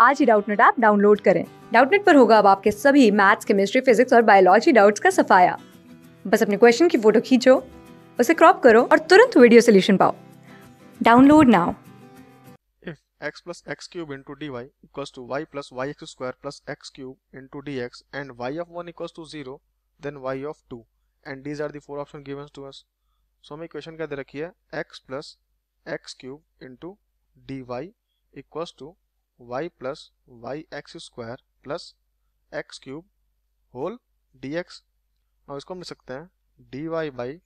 आज ही Doubtnut app download करें डाउटनेट पर होगा अब आपके सभी मैथ्स केमिस्ट्री फिजिक्स और बायोलॉजी डाउट्स का सफाया बस अपने क्वेश्चन की फोटो खींचो उसे क्रॉप करो और तुरंत वीडियो सोल्यूशन पाओ download now x plus x cube into dy equals to y plus yx square plus x cube into dx and y of 1 equals to 0 then y of 2 and these are the four options given to us. So my equation क्या दे रखी है x plus x cube into dy equals to y plus y x square plus x cube whole d x और इसको हम लिख सकते हैं d y by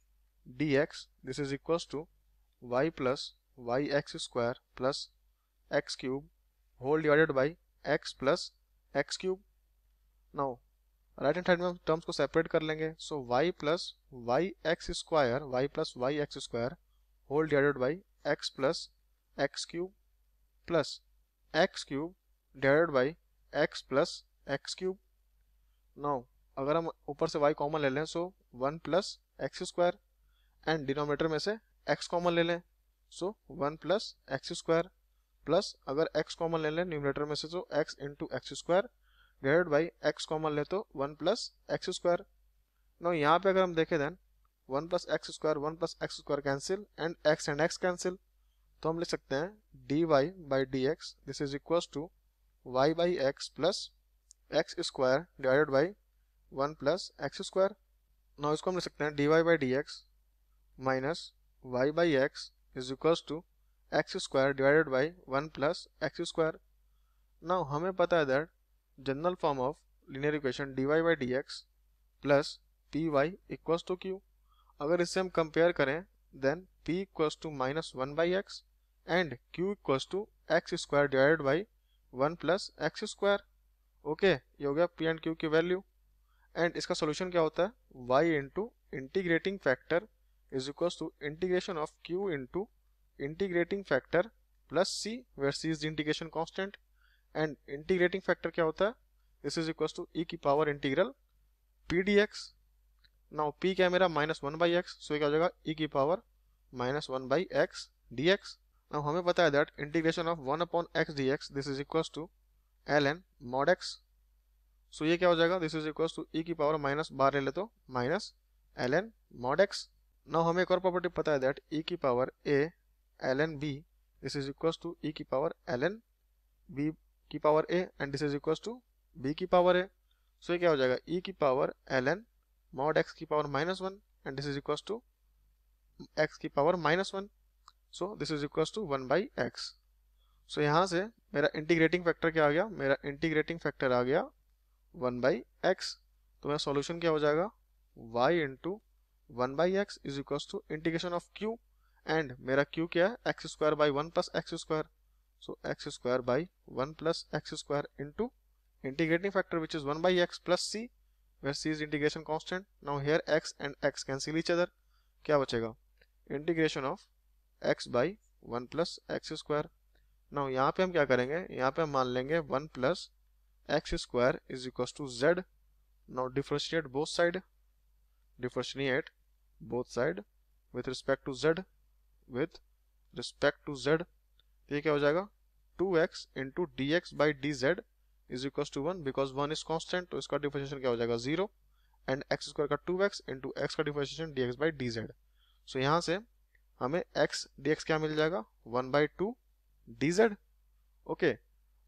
d x this is equal to y plus y x square plus x cube whole divided by x plus x cube now right hand side में हम terms को separate कर लेंगे so y plus y x square y plus y x square whole divided by x plus x cube plus x cube divided by x plus x cube now अगर हम ऊपर से y common ले लें so one plus x square and denominator में से x common ले लें so one plus x square plus अगर एक्स कॉमन ले लें न्यूमिनेटर में से तो x into x square divide by x common ले तो one plus x square now यहाँ पे अगर हम देखें then one plus x square one plus x square cancel and x and x cancel तो हम लिख सकते हैं d y by d x this is equal to y by x plus x square divided by one plus x square ना इसको हम लिख सकते हैं d y by d x minus y by x is equal to x square divided by one plus x square ना हमें पता है that general form of linear equation d y by d x plus p y equal to q अगर इससे हम compare करें then p equals to minus one by x and q equals to x square divided by one plus x square okay ये हो गया पी एंड क्यू की वैल्यू एंड इसका सोल्यूशन क्या होता है y into integrating factor is equals to integration of q into integrating factor plus c where c is integration constant and integrating factor क्या होता है this is equals to e की power integral p d x now p क्या मेरा minus one by x so क्या हो जाएगा e e की power minus one by x d x अब हमें पता है that integration of one upon x d x this is equal to l n mod x so ये क्या हो जाएगा this is equal to e की पावर माइनस बार ले ले तो minus l n mod x now हमें एक और प्रॉपर्टी पता है दैट ई e की power a l n b this is equal to e की पावर एल एन बी की power a and this is equal to b की power a so ये क्या हो जाएगा ई e की power l n mod x की power minus one and this is equal to x की power minus one so this is equal to one by x so यहाँ से मेरा इंटीग्रेटिंग फैक्टर क्या आ गया मेरा इंटीग्रेटिंग फैक्टर आ गया वन बाई एक्स तो मेरा सॉल्यूशन क्या हो जाएगा y into one by x is equal to integration of q and मेरा क्यू क्या है x square by one plus x square so x square by one plus x square into integrating factor which is one by x plus c where c is integration constant now here x and x cancel each other क्या बचेगा integration of x by one plus x square ना यहाँ पे हम क्या करेंगे यहाँ पे हम मान लेंगे one plus x square is equal to z now differentiate both side differentiate both side with respect to z with respect to z ये क्या हो जाएगा two x into d x by d z is equal to one because one is constant तो इसका differentiation क्या हो जाएगा zero and x square का टू एक्स इंटू एक्स का differentiation d x by d z सो यहाँ से हमें एक्स डी क्या मिल जाएगा one by two d z okay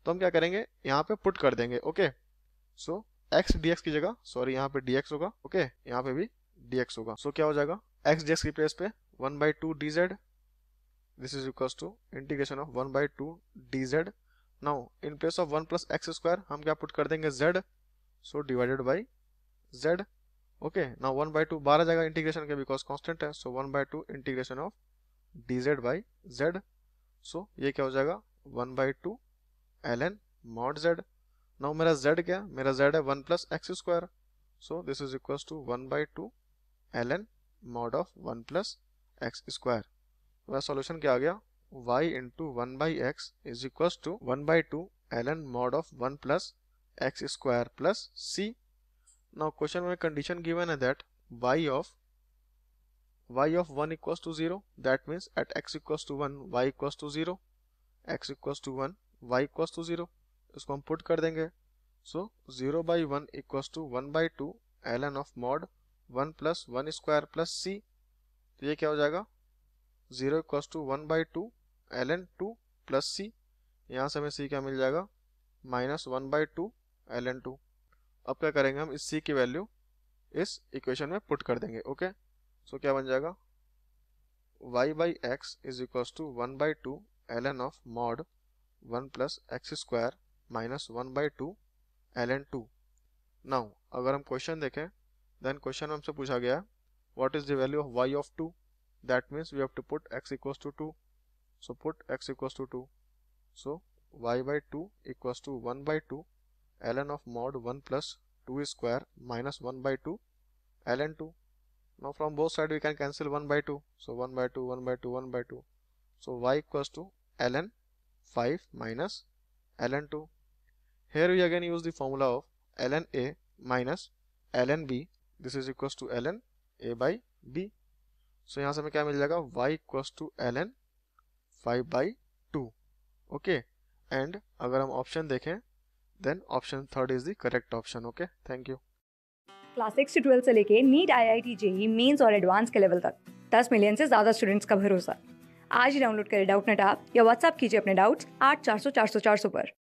तो हम क्या करेंगे यहाँ पे पुट कर देंगे ओके सो एक्स dx की जगह सॉरी यहाँ पे dx होगा ओके यहाँ पे भी dx होगा सो so, क्या हो जाएगा एक्स डी की प्लेस पे one by two d z this is equal to integration of one by two d z now in place of one plus x square हम क्या पुट कर देंगे z so divided by z okay now 1 by 2 12 jagah integration ke because constant है so 1 by 2 integration of dz by z so ये क्या हो जाएगा 1 by 2 ln mod z now मेरा z क्या है मेरा z है 1 plus x square so this is equals to 1 by 2 ln mod of 1 plus x square मेरा solution क्या आ गया y into 1 by x is equals to 1 by 2 ln mod of 1 plus x square plus c now question में condition given is that y of y of 1 equals to 0 that means at x equals to 1 y equals to 0 x equals to 1 y equals to 0 इसको हम put कर देंगे so zero by one equals to one by two l n of mod one plus one square plus c तो ये क्या हो जाएगा zero equals to one by two l n two plus c यहाँ से हमें c क्या मिल जाएगा minus one by two l n two अब क्या करेंगे हम इस सी की वैल्यू इस इक्वेशन में पुट कर देंगे ओके सो so, क्या बन जाएगा y by x is equal to one by two l n of mod one plus x square minus one by two l n two now अगर हम question देखें then question हमसे पूछा गया what is the value of y of two that means we have to put x equal to two so put x equal to two so y by two equal to one by two ln of mod 1 plus 2 square minus 1 by 2 ln 2. Now from both side we can cancel 1 by 2. So 1 by 2, 1 by 2, 1 by 2. So y equals to ln 5 minus ln 2. Here we again use the formula of ln a minus ln b. This is equals to ln a by b. so, here से हमें y equals to ln 5 by 2. Okay. And and अगर हम option then option third is the correct option okay thank you class six से twelfth से लेके NEET I I T JEE mains और advance के level तक दस मिलियन से ज़्यादा स्टूडेंट्स का भरोसा आज ही डाउनलोड करें डाउट नेट आप या व्हाट्सअप कीजिए अपने डाउट्स आठ चार सौ चार सौ चार सौ पर